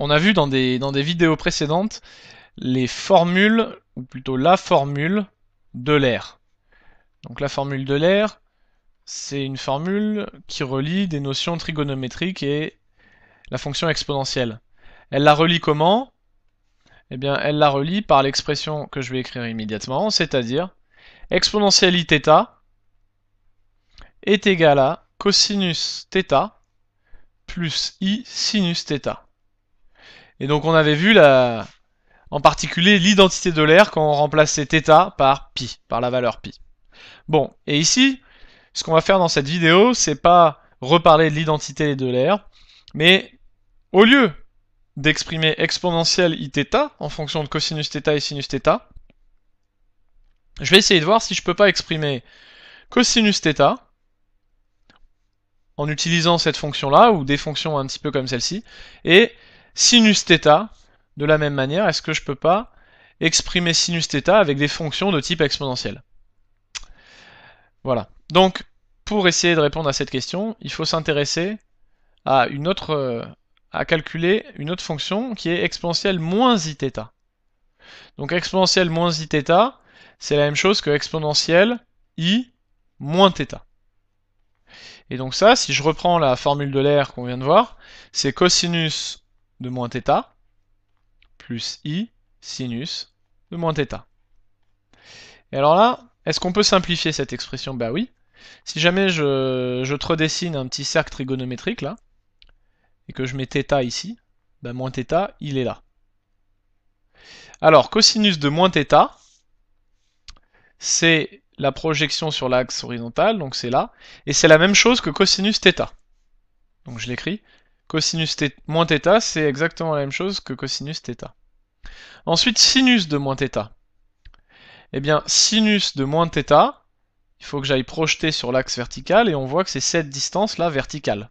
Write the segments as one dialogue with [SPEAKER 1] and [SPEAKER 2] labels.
[SPEAKER 1] on a vu dans des, dans des vidéos précédentes les formules, ou plutôt la formule de l'air. Donc la formule de l'air, c'est une formule qui relie des notions trigonométriques et la fonction exponentielle. Elle la relie comment Eh bien, elle la relie par l'expression que je vais écrire immédiatement, c'est-à-dire exponentielle i est égale à cosinus plus i sinus et donc on avait vu en particulier l'identité de l'air quand on remplaçait θ par π, par la valeur π. Bon, et ici, ce qu'on va faire dans cette vidéo, c'est pas reparler de l'identité de l'air, mais au lieu d'exprimer exponentielle iθ en fonction de cosinus θ et sinus θ, je vais essayer de voir si je peux pas exprimer cosinus θ en utilisant cette fonction là, ou des fonctions un petit peu comme celle-ci, et Sinus θ, de la même manière, est-ce que je peux pas exprimer sinus θ avec des fonctions de type exponentielle Voilà. Donc, pour essayer de répondre à cette question, il faut s'intéresser à une autre euh, à calculer une autre fonction qui est exponentielle moins iθ. Donc exponentielle moins iθ, c'est la même chose que exponentielle i moins θ. Et donc ça, si je reprends la formule de l'air qu'on vient de voir, c'est cosinus de moins θ plus i sinus de moins θ. Et alors là, est-ce qu'on peut simplifier cette expression Ben oui. Si jamais je, te redessine un petit cercle trigonométrique là, et que je mets θ ici, bah moins θ, il est là. Alors, cosinus de moins θ, c'est la projection sur l'axe horizontal, donc c'est là, et c'est la même chose que cosinus θ. Donc je l'écris, Cosinus moins θ, c'est exactement la même chose que cosinus Theta. Ensuite, sinus de moins θ. Eh bien, sinus de moins θ, il faut que j'aille projeter sur l'axe vertical, et on voit que c'est cette distance-là verticale.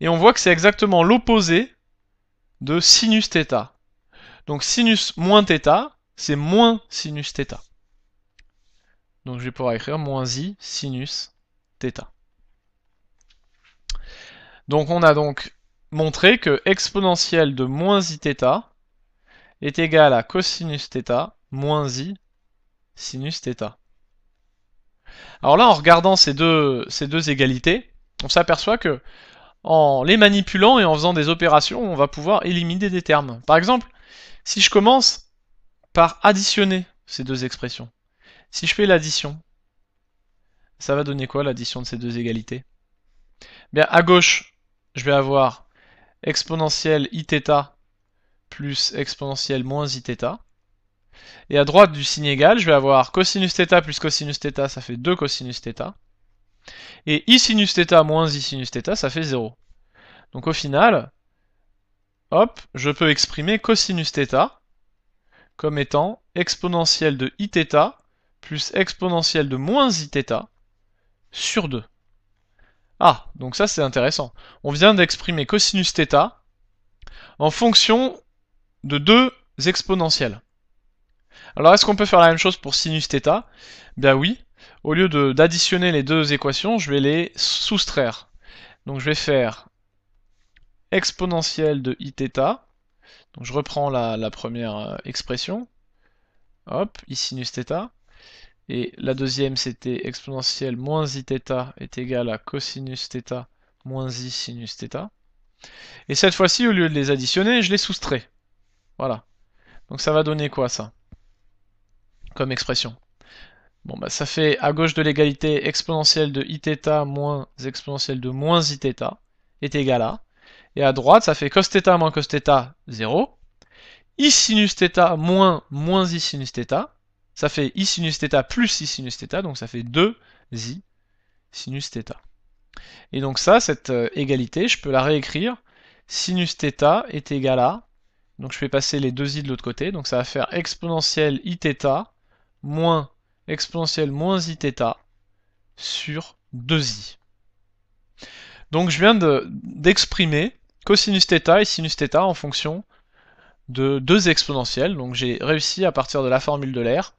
[SPEAKER 1] Et on voit que c'est exactement l'opposé de sinus Theta. Donc sinus moins θ, c'est moins sinus Theta. Donc je vais pouvoir écrire moins i sinus Theta. Donc on a donc montrer que exponentielle de moins i est égal à cosinus moins i sinus Alors là, en regardant ces deux, ces deux égalités, on s'aperçoit que en les manipulant et en faisant des opérations, on va pouvoir éliminer des termes. Par exemple, si je commence par additionner ces deux expressions, si je fais l'addition, ça va donner quoi l'addition de ces deux égalités eh Bien, à gauche, je vais avoir exponentielle iθ plus exponentielle moins iθ. Et à droite du signe égal, je vais avoir cosinus plus cosinus ça fait 2 cosinus Et i sinus moins i sinus ça fait 0. Donc au final, hop, je peux exprimer cosinus comme étant exponentielle de iθ plus exponentielle de moins iθ sur 2. Ah, donc ça c'est intéressant. On vient d'exprimer cosinus θ en fonction de deux exponentielles. Alors est-ce qu'on peut faire la même chose pour sinus θ Bien oui. Au lieu d'additionner les deux équations, je vais les soustraire. Donc je vais faire exponentielle de iθ. Donc je reprends la, première euh, expression. Hop, i sinus et la deuxième, c'était exponentielle moins i est égal à cosinus θ moins i sinus θ. Et cette fois-ci, au lieu de les additionner, je les soustrais. Voilà. Donc ça va donner quoi ça Comme expression. Bon bah ça fait à gauche de l'égalité exponentielle de iθ moins exponentielle de moins iθ est égal à. Et à droite, ça fait cos θ moins cos 0. i sinus θ moins moins i sinus θ ça fait i sinus θ plus i sinus θ, donc ça fait 2 i sinus θ. Et donc ça, cette euh, égalité, je peux la réécrire. Sinus theta est égal à, donc je vais passer les 2 i de l'autre côté, donc ça va faire exponentielle i θ moins exponentielle moins i θ sur 2i. Donc je viens d'exprimer cosinus θ et sinus θ en fonction de deux exponentielles. Donc j'ai réussi à partir de la formule de l'air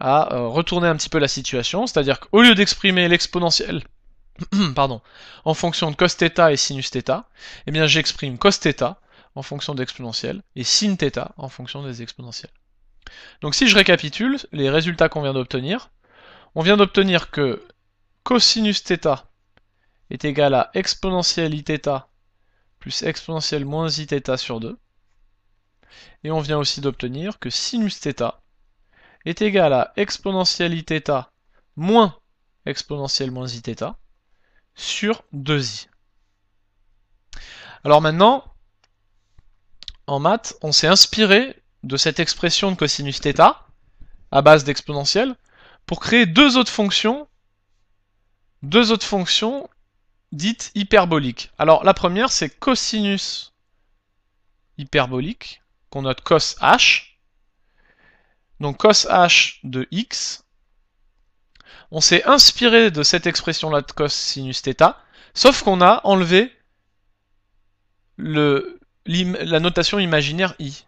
[SPEAKER 1] à euh, retourner un petit peu la situation, c'est-à-dire qu'au lieu d'exprimer l'exponentielle pardon, en fonction de cosθ et sinus eh bien j'exprime cosθ en fonction de et sinθ en fonction des exponentielles. Donc si je récapitule les résultats qu'on vient d'obtenir, on vient d'obtenir que cosinus est égal à exponentielle iθ plus exponentielle moins iθ sur 2, et on vient aussi d'obtenir que sinus θ est égal à exponentielle iθ moins exponentielle moins iθ sur 2i. Alors maintenant, en maths, on s'est inspiré de cette expression de cosinus θ à base d'exponentielle pour créer deux autres fonctions deux autres fonctions dites hyperboliques. Alors la première c'est cosinus hyperbolique qu'on note cos h donc cos h de x. On s'est inspiré de cette expression-là de cos sinus θ, sauf qu'on a enlevé le, la notation imaginaire i.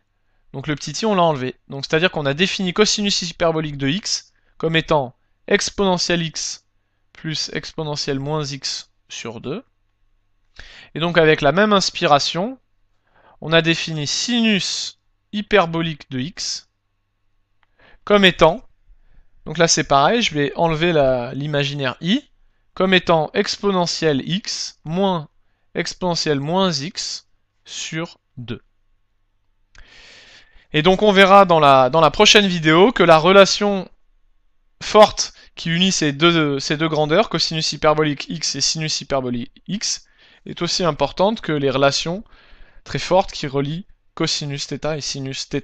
[SPEAKER 1] Donc le petit i, on l'a enlevé. Donc c'est-à-dire qu'on a défini cosinus hyperbolique de x comme étant exponentielle x plus exponentielle moins x sur 2. Et donc avec la même inspiration, on a défini sinus hyperbolique de x comme étant, donc là c'est pareil, je vais enlever l'imaginaire i, comme étant exponentielle x moins exponentielle moins x sur 2. Et donc on verra dans la, dans la prochaine vidéo que la relation forte qui unit ces deux, ces deux grandeurs, cosinus hyperbolique x et sinus hyperbolique x, est aussi importante que les relations très fortes qui relient cosinus θ et sinus θ.